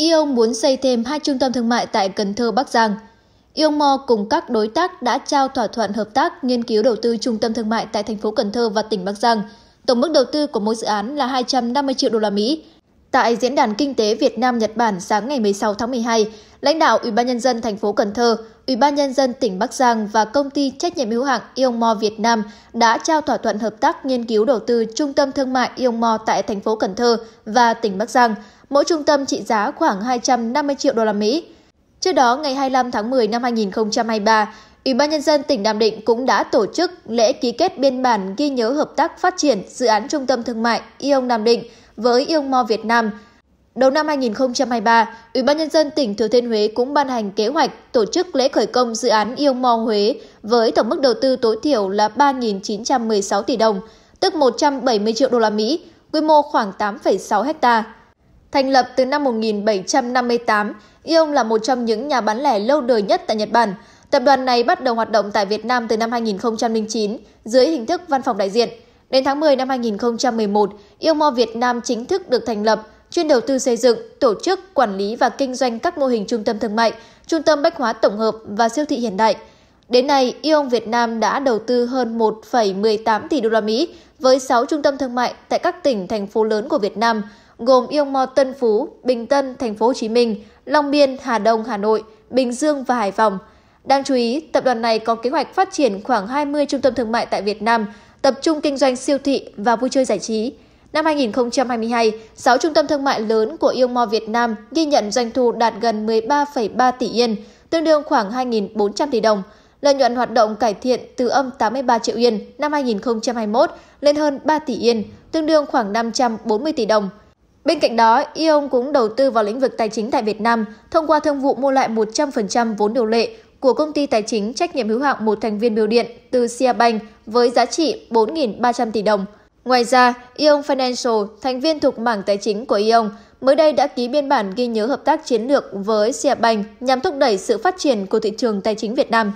Ion muốn xây thêm hai trung tâm thương mại tại Cần Thơ, Bắc Giang. Ion Mo cùng các đối tác đã trao thỏa thuận hợp tác nghiên cứu đầu tư trung tâm thương mại tại thành phố Cần Thơ và tỉnh Bắc Giang. Tổng mức đầu tư của mỗi dự án là 250 triệu đô la Mỹ. Tại diễn đàn kinh tế Việt Nam Nhật Bản sáng ngày 16 tháng 12, lãnh đạo Ủy ban nhân dân thành phố Cần Thơ, Ủy ban nhân dân tỉnh Bắc Giang và công ty trách nhiệm hữu hạn Yongmo Việt Nam đã trao thỏa thuận hợp tác nghiên cứu đầu tư trung tâm thương mại Yongmo tại thành phố Cần Thơ và tỉnh Bắc Giang mỗi trung tâm trị giá khoảng 250 triệu đô la Mỹ. Trước đó, ngày 25 tháng 10 năm 2023, Ủy ban Nhân dân tỉnh Nam Định cũng đã tổ chức lễ ký kết biên bản ghi nhớ hợp tác phát triển dự án trung tâm thương mại Ion Nam Định với Ion Mo Việt Nam. Đầu năm 2023, Ủy ban Nhân dân tỉnh Thừa Thiên Huế cũng ban hành kế hoạch tổ chức lễ khởi công dự án Ion Mo Huế với tổng mức đầu tư tối thiểu là 3.916 tỷ đồng, tức 170 triệu đô la Mỹ, quy mô khoảng 8,6 hectare. Thành lập từ năm 1758, Ion là một trong những nhà bán lẻ lâu đời nhất tại Nhật Bản. Tập đoàn này bắt đầu hoạt động tại Việt Nam từ năm 2009 dưới hình thức văn phòng đại diện. Đến tháng 10 năm 2011, mo Việt Nam chính thức được thành lập, chuyên đầu tư xây dựng, tổ chức, quản lý và kinh doanh các mô hình trung tâm thương mại, trung tâm bách hóa tổng hợp và siêu thị hiện đại. Đến nay, Ion Việt Nam đã đầu tư hơn 1,18 tỷ đô la Mỹ với 6 trung tâm thương mại tại các tỉnh thành phố lớn của Việt Nam, gồm Yêu Mo Tân Phú, Bình Tân, Thành phố Hồ Chí Minh, Long Biên, Hà Đông, Hà Nội, Bình Dương và Hải Phòng. Đáng chú ý, tập đoàn này có kế hoạch phát triển khoảng 20 trung tâm thương mại tại Việt Nam, tập trung kinh doanh siêu thị và vui chơi giải trí. Năm 2022, 6 trung tâm thương mại lớn của Yêu Việt Nam ghi nhận doanh thu đạt gần 13,3 tỷ yên, tương đương khoảng 2.400 tỷ đồng. Lợi nhuận hoạt động cải thiện từ âm 83 triệu yên năm 2021 lên hơn 3 tỷ yên, tương đương khoảng 540 tỷ đồng. Bên cạnh đó, Ion cũng đầu tư vào lĩnh vực tài chính tại Việt Nam thông qua thương vụ mua lại 100% vốn điều lệ của công ty tài chính trách nhiệm hữu hạn một thành viên biểu điện từ Sia Bank với giá trị 4.300 tỷ đồng. Ngoài ra, Ion Financial, thành viên thuộc mảng tài chính của Ion, mới đây đã ký biên bản ghi nhớ hợp tác chiến lược với Sia Bank nhằm thúc đẩy sự phát triển của thị trường tài chính Việt Nam.